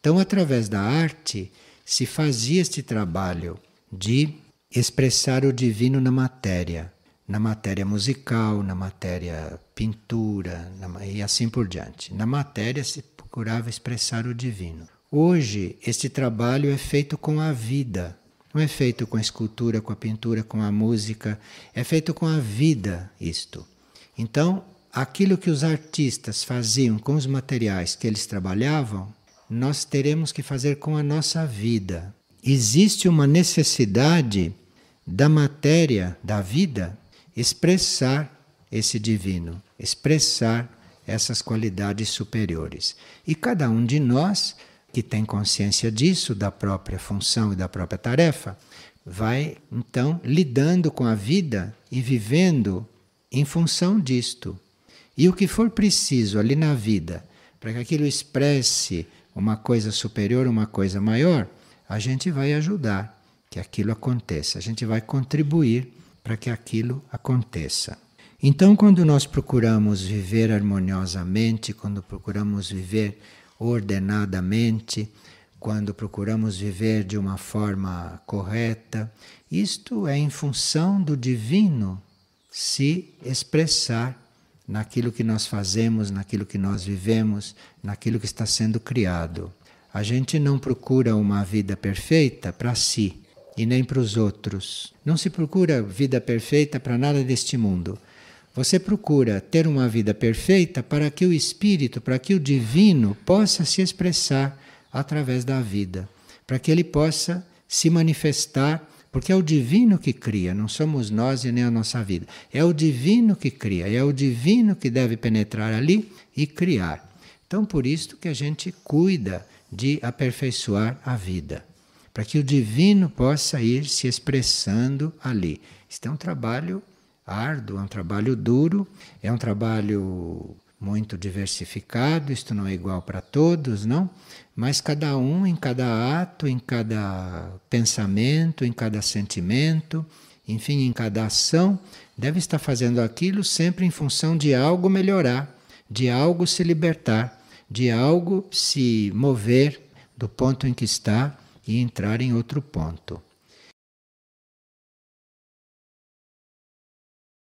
Então, através da arte, se fazia este trabalho de expressar o divino na matéria, na matéria musical, na matéria pintura na, e assim por diante. Na matéria se procurava expressar o divino. Hoje, este trabalho é feito com a vida, não é feito com a escultura, com a pintura, com a música, é feito com a vida isto. Então, aquilo que os artistas faziam com os materiais que eles trabalhavam, nós teremos que fazer com a nossa vida. Existe uma necessidade da matéria, da vida, expressar esse divino, expressar essas qualidades superiores. E cada um de nós que tem consciência disso, da própria função e da própria tarefa, vai então lidando com a vida e vivendo em função disto. E o que for preciso ali na vida, para que aquilo expresse uma coisa superior, uma coisa maior, a gente vai ajudar que aquilo aconteça, a gente vai contribuir para que aquilo aconteça. Então, quando nós procuramos viver harmoniosamente, quando procuramos viver ordenadamente, quando procuramos viver de uma forma correta, isto é em função do divino se expressar naquilo que nós fazemos, naquilo que nós vivemos, naquilo que está sendo criado. A gente não procura uma vida perfeita para si e nem para os outros. Não se procura vida perfeita para nada deste mundo. Você procura ter uma vida perfeita para que o espírito, para que o divino possa se expressar através da vida, para que ele possa se manifestar porque é o divino que cria, não somos nós e nem a nossa vida. É o divino que cria, é o divino que deve penetrar ali e criar. Então, por isso que a gente cuida de aperfeiçoar a vida, para que o divino possa ir se expressando ali. Este é um trabalho árduo, é um trabalho duro, é um trabalho muito diversificado, isto não é igual para todos, não? Mas cada um, em cada ato, em cada pensamento, em cada sentimento, enfim, em cada ação, deve estar fazendo aquilo sempre em função de algo melhorar, de algo se libertar, de algo se mover do ponto em que está e entrar em outro ponto.